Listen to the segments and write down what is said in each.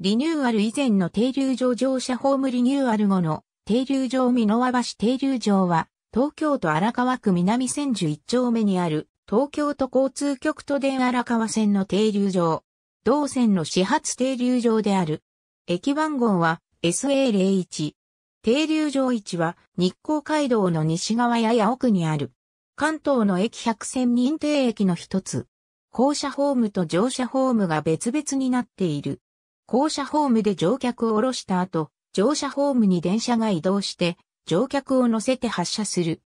リニューアル以前の停留場乗車ホームリニューアル後の停留場美濃和橋停留場は東京都荒川区南千住一丁目にある東京都交通局都電荒川線の停留場。同線の始発停留場である。駅番号は SA01。停留場位置は日光街道の西側やや奥にある。関東の駅100線認定駅の一つ。降車ホームと乗車ホームが別々になっている。降車ホームで乗客を降ろした後、乗車ホームに電車が移動して、乗客を乗せて発車する。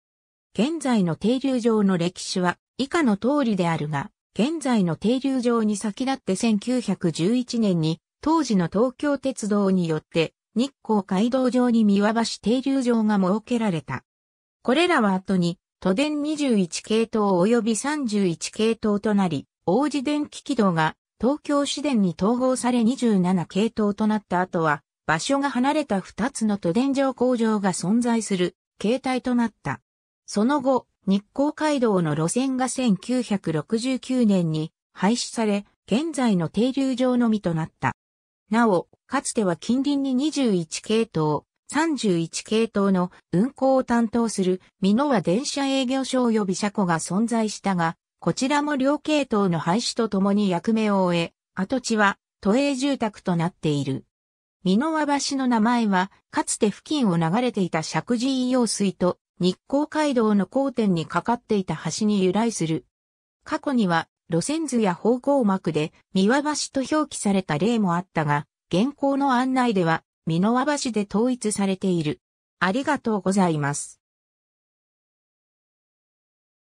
現在の停留場の歴史は以下の通りであるが、現在の停留場に先立って1911年に当時の東京鉄道によって日光街道上に見輪橋停留場が設けられた。これらは後に都電21系統及び31系統となり、王子電気軌道が東京市電に統合され27系統となった後は、場所が離れた2つの都電上工場が存在する形態となった。その後、日光街道の路線が1969年に廃止され、現在の停留場のみとなった。なお、かつては近隣に21系統、31系統の運行を担当する美濃は電車営業所及び車庫が存在したが、こちらも両系統の廃止とともに役目を終え、跡地は都営住宅となっている。美濃和橋の名前は、かつて付近を流れていた石神井用水と日光街道の交点にかかっていた橋に由来する。過去には、路線図や方向幕で、三輪橋と表記された例もあったが、現行の案内では、美濃和橋で統一されている。ありがとうございます。